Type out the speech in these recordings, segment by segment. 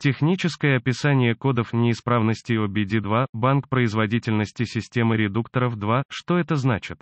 Техническое описание кодов неисправности OBD2, банк производительности системы редукторов 2, что это значит?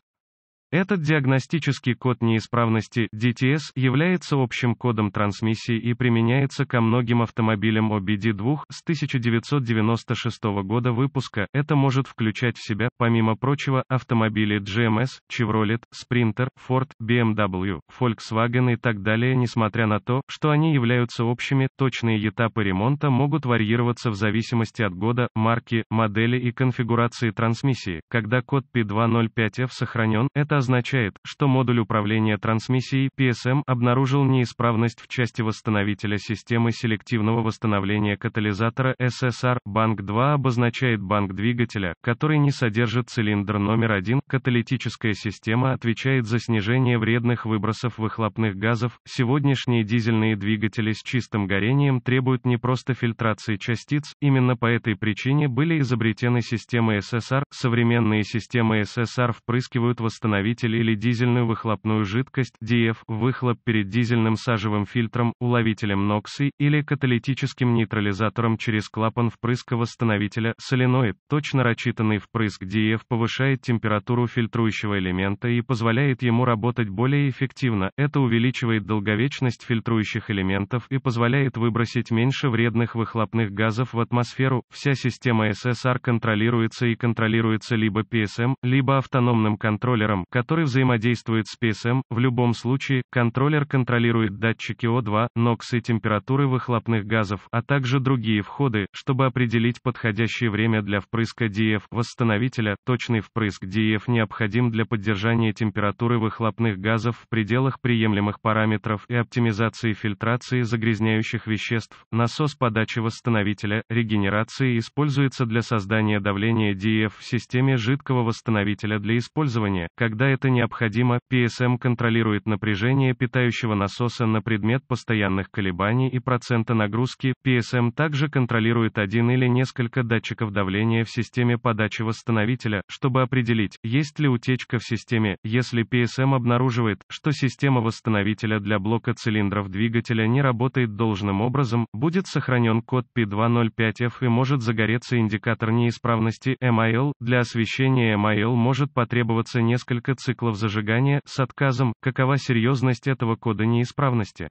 Этот диагностический код неисправности DTS является общим кодом трансмиссии и применяется ко многим автомобилям OBD2 с 1996 года выпуска. Это может включать в себя, помимо прочего, автомобили GMS, Chevrolet, Sprinter, Ford, BMW, Volkswagen и так далее, несмотря на то, что они являются общими, точные этапы ремонта могут варьироваться в зависимости от года, марки, модели и конфигурации трансмиссии. Когда код P205F сохранен, это означает, что модуль управления трансмиссией PSM обнаружил неисправность в части восстановителя системы селективного восстановления катализатора SSR. Банк 2 обозначает банк двигателя, который не содержит цилиндр номер 1. Каталитическая система отвечает за снижение вредных выбросов выхлопных газов. Сегодняшние дизельные двигатели с чистым горением требуют не просто фильтрации частиц, именно по этой причине были изобретены системы ССР. Современные системы ССР впрыскивают восстановитель уловитель или дизельную выхлопную жидкость, DF, выхлоп перед дизельным сажевым фильтром, уловителем NOXy, или каталитическим нейтрализатором через клапан впрыска-восстановителя, соленоид. Точно рассчитанный впрыск DF повышает температуру фильтрующего элемента и позволяет ему работать более эффективно, это увеличивает долговечность фильтрующих элементов и позволяет выбросить меньше вредных выхлопных газов в атмосферу. Вся система SSR контролируется и контролируется либо PSM, эм, либо автономным контроллером, который взаимодействует с PSM, в любом случае, контроллер контролирует датчики о 2 NOx и температуры выхлопных газов, а также другие входы, чтобы определить подходящее время для впрыска DF, восстановителя, точный впрыск DF необходим для поддержания температуры выхлопных газов в пределах приемлемых параметров и оптимизации фильтрации загрязняющих веществ, насос подачи восстановителя, регенерации используется для создания давления DF в системе жидкого восстановителя для использования, когда когда это необходимо, PSM контролирует напряжение питающего насоса на предмет постоянных колебаний и процента нагрузки. PSM также контролирует один или несколько датчиков давления в системе подачи восстановителя, чтобы определить, есть ли утечка в системе. Если PSM обнаруживает, что система восстановителя для блока цилиндров двигателя не работает должным образом, будет сохранен код P205F и может загореться индикатор неисправности MIL. Для освещения MIL может потребоваться несколько циклов зажигания, с отказом, какова серьезность этого кода неисправности.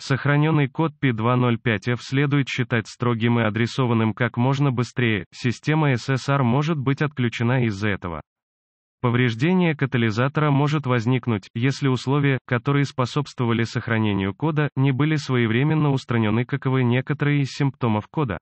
Сохраненный код P205F следует считать строгим и адресованным как можно быстрее, система SSR может быть отключена из-за этого. Повреждение катализатора может возникнуть, если условия, которые способствовали сохранению кода, не были своевременно устранены, каковы некоторые из симптомов кода.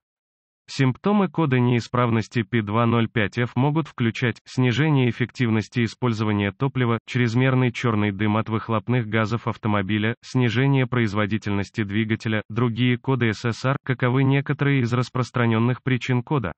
Симптомы кода неисправности P205F могут включать снижение эффективности использования топлива, чрезмерный черный дым от выхлопных газов автомобиля, снижение производительности двигателя, другие коды ССR, каковы некоторые из распространенных причин кода.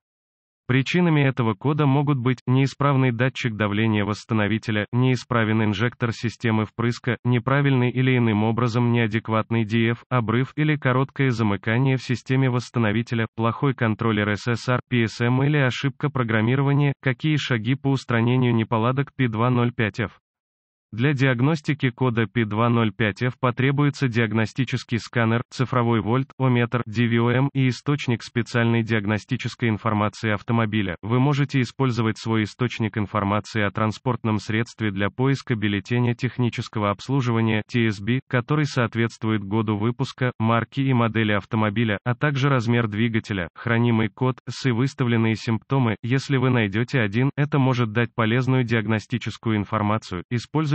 Причинами этого кода могут быть неисправный датчик давления восстановителя, неисправен инжектор системы впрыска, неправильный или иным образом неадекватный DF, обрыв или короткое замыкание в системе восстановителя, плохой контроллер SSR, PSM или ошибка программирования, какие шаги по устранению неполадок P205F. Для диагностики кода P205F потребуется диагностический сканер, цифровой вольт, ометр, DVOM и источник специальной диагностической информации автомобиля. Вы можете использовать свой источник информации о транспортном средстве для поиска бюллетеня технического обслуживания TSB, который соответствует году выпуска, марки и модели автомобиля, а также размер двигателя, хранимый код, и выставленные симптомы. Если вы найдете один, это может дать полезную диагностическую информацию. Используйте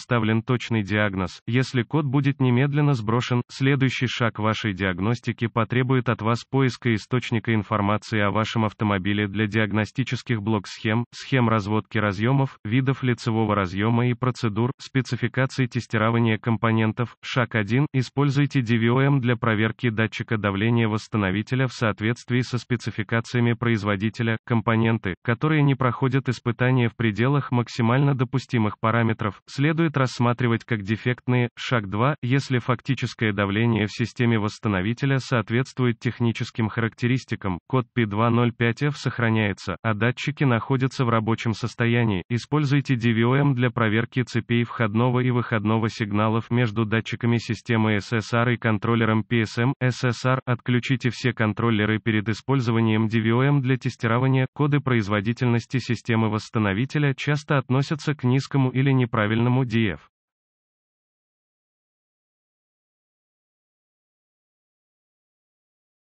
поставлен точный диагноз, если код будет немедленно сброшен, следующий шаг вашей диагностики потребует от вас поиска источника информации о вашем автомобиле для диагностических блок-схем, схем разводки разъемов, видов лицевого разъема и процедур, спецификации тестирования компонентов. Шаг 1. Используйте DVOM для проверки датчика давления восстановителя в соответствии со спецификациями производителя, компоненты, которые не проходят испытания в пределах максимально допустимых параметров, следует следует рассматривать как дефектные, шаг 2, если фактическое давление в системе восстановителя соответствует техническим характеристикам, код P205F сохраняется, а датчики находятся в рабочем состоянии, используйте DVOM для проверки цепей входного и выходного сигналов между датчиками системы SSR и контроллером PSM, SSR, отключите все контроллеры перед использованием DVOM для тестирования, коды производительности системы восстановителя часто относятся к низкому или неправильному действию CF.